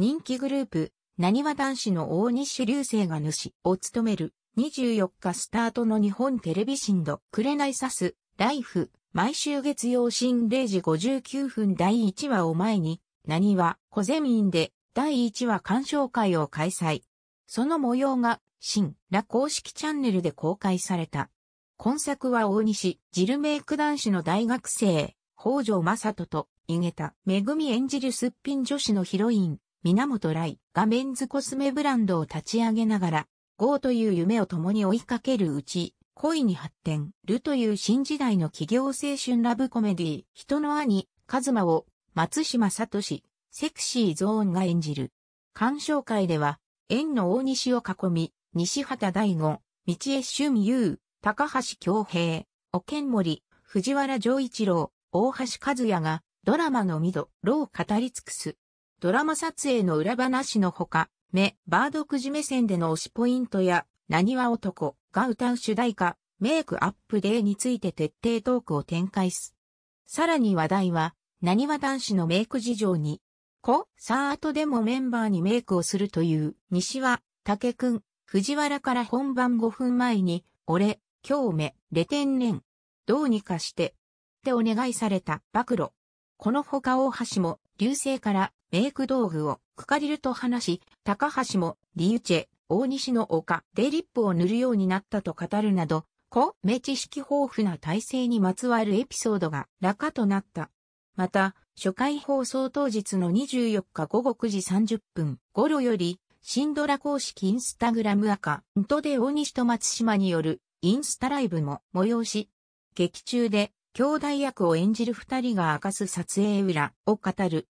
人気グループ、なにわ男子の大西流星が主を務める24日スタートの日本テレビ新度、くれないさす、ライフ、毎週月曜新0時59分第1話を前に、なにわ、小ゼミンで第1話鑑賞会を開催。その模様が、新、ら公式チャンネルで公開された。今作は大西、ジルメイク男子の大学生、北条正人と、井桁、めぐみ演じるすっぴん女子のヒロイン、源来がメンズコスメブランドを立ち上げながら、GO という夢を共に追いかけるうち、恋に発展、るという新時代の企業青春ラブコメディ、人の兄、カズマを、松島聡、セクシーゾーンが演じる。鑑賞会では、縁の大西を囲み、西畑大吾、道江俊優、高橋京平、おけん森、藤原丈一郎、大橋和也が、ドラマの見ど、ろを語り尽くす。ドラマ撮影の裏話のほか、目、バードくじ目線での推しポイントや、何は男が歌う主題歌、メイクアップデーについて徹底トークを展開す。さらに話題は、何は男子のメイク事情に、子、さあ後でもメンバーにメイクをするという西は、竹くん、藤原から本番5分前に、俺、今日目、レテンレン。どうにかして、ってお願いされた、暴露。この他大橋も、流星から、メイク道具をクカリルと話し、高橋もリウチェ、大西の丘でリップを塗るようになったと語るなど、古メ知識豊富な体制にまつわるエピソードが落下となった。また、初回放送当日の24日午後9時30分頃より、シンドラ公式インスタグラム赤、ントで大西と松島によるインスタライブも催し、劇中で兄弟役を演じる二人が明かす撮影裏を語る